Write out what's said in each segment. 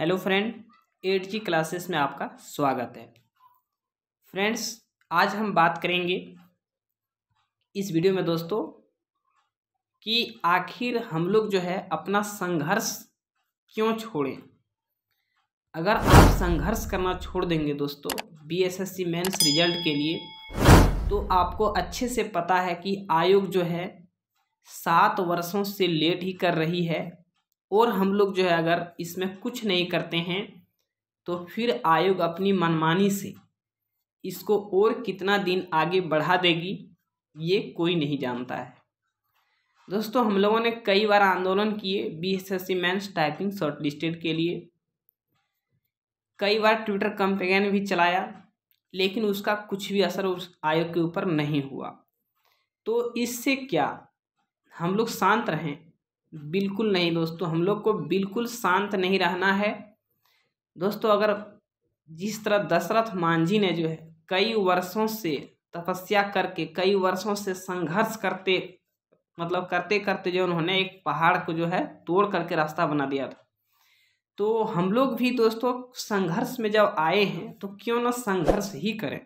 hello friend eight G classes में आपका स्वागत है फ्रेंड्स आज हम बात करेंगे इस वीडियो में दोस्तों कि आखिर हम लोग जो है अपना संघर्ष क्यों छोड़ें अगर आप संघर्ष करना छोड़ देंगे दोस्तों B S S C mains result के लिए तो आपको अच्छे से पता है कि आयोग जो है सात वर्षों से लेट ही कर रही है और हम लोग जो है अगर इसमें कुछ नहीं करते हैं तो फिर आयोग अपनी मनमानी से इसको और कितना दिन आगे बढ़ा देगी ये कोई नहीं जानता है दोस्तों हम लोगों ने कई बार आंदोलन किए B S S C mains typing short listed के लिए कई बार ट्विटर कंपेन भी चलाया लेकिन उसका कुछ भी असर उस आयोग के ऊपर नहीं हुआ तो इससे क्या हम लोग शांत रहें बिल्कुल नहीं दोस्तों हम लोग को बिल्कुल शांत नहीं रहना है दोस्तों अगर जिस तरह दशरथ मांझी ने जो है कई वर्षों से तपस्या करके कई वर्षों से संघर्ष करते मतलब करते करते जो उन्होंने एक पहाड़ को जो है तोड़ करके रास्ता बना दिया था तो हम लोग भी दोस्तों संघर्ष में जब आए हैं तो क्यों ना संघर्ष ही करें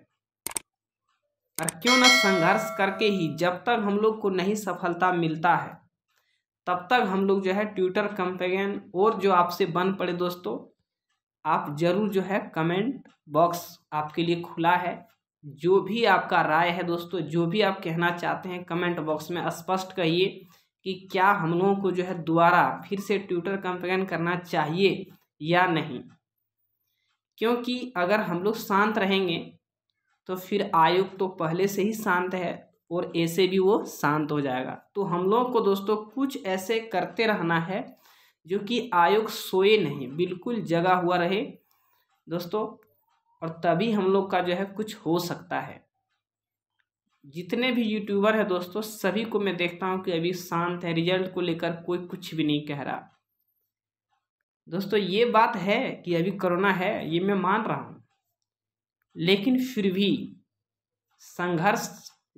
और क्यों ना संघर्ष करके ही जब तक हम लोग को नहीं सफलता मिलता है तब तक हम लोग जो है ट्विटर कंपेगन और जो आपसे बन पड़े दोस्तों आप जरूर जो है कमेंट बॉक्स आपके लिए खुला है जो भी आपका राय है दोस्तों जो भी आप कहना चाहते हैं कमेंट बॉक्स में स्पष्ट कहिए कि क्या हम लोगों को जो है दोबारा फिर से ट्विटर कंपेन करना चाहिए या नहीं क्योंकि अगर हम लोग शांत रहेंगे तो फिर आयोग तो पहले से ही शांत है और ऐसे भी वो शांत हो जाएगा तो हम लोग को दोस्तों कुछ ऐसे करते रहना है जो कि आयोग सोए नहीं बिल्कुल जगा हुआ रहे दोस्तों और तभी हम लोग का जो है कुछ हो सकता है जितने भी यूट्यूबर है दोस्तों सभी को मैं देखता हूँ कि अभी शांत है रिजल्ट को लेकर कोई कुछ भी नहीं कह रहा दोस्तों ये बात है कि अभी कोरोना है ये मैं मान रहा हूँ लेकिन फिर भी संघर्ष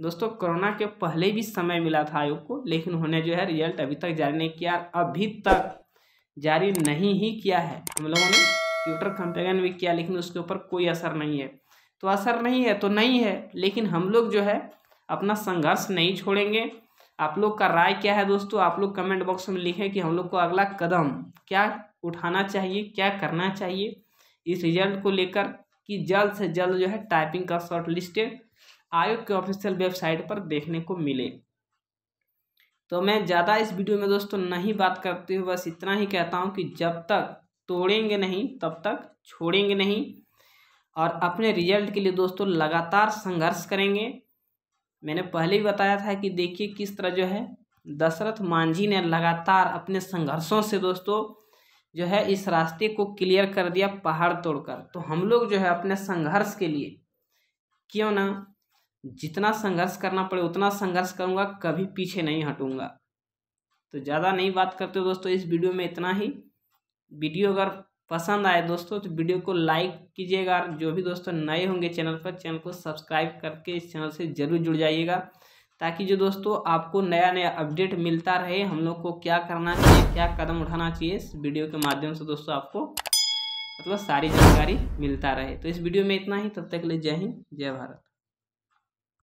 दोस्तों कोरोना के पहले भी समय मिला था आयोग को लेकिन उन्होंने जो है रिजल्ट अभी तक जारी नहीं किया अभी तक जारी नहीं ही किया है हम लोगों ने ट्विटर कंपेरिजन भी किया लेकिन उसके ऊपर कोई असर नहीं है तो असर नहीं है तो नहीं है लेकिन हम लोग जो है अपना संघर्ष नहीं छोड़ेंगे आप लोग का राय क्या है दोस्तों आप लोग कमेंट बॉक्स में लिखें कि हम लोग को अगला कदम क्या उठाना चाहिए क्या करना चाहिए इस रिजल्ट को लेकर कि जल्द से जल्द जो है टाइपिंग का शॉर्ट लिस्टेड आयोग के ऑफिशियल वेबसाइट पर देखने को मिले तो मैं ज़्यादा इस वीडियो में दोस्तों नहीं बात करती हूँ बस इतना ही कहता हूँ कि जब तक तोड़ेंगे नहीं तब तक छोड़ेंगे नहीं और अपने रिजल्ट के लिए दोस्तों लगातार संघर्ष करेंगे मैंने पहले ही बताया था कि देखिए किस तरह जो है दशरथ मांझी ने लगातार अपने संघर्षों से दोस्तों जो है इस रास्ते को क्लियर कर दिया पहाड़ तोड़कर तो हम लोग जो है अपने संघर्ष के लिए क्यों ना जितना संघर्ष करना पड़े उतना संघर्ष करूँगा कभी पीछे नहीं हटूँगा तो ज़्यादा नहीं बात करते दोस्तों इस वीडियो में इतना ही वीडियो अगर पसंद आए दोस्तों तो वीडियो को लाइक कीजिएगा जो भी दोस्तों नए होंगे चैनल पर चैनल को सब्सक्राइब करके इस चैनल से ज़रूर जुड़ जाइएगा ताकि जो दोस्तों आपको नया नया अपडेट मिलता रहे हम लोग को क्या करना चाहिए क्या कदम उठाना चाहिए इस वीडियो के माध्यम से दोस्तों आपको मतलब सारी जानकारी मिलता रहे तो इस वीडियो में इतना ही तब तक ले जय हिंद जय भारत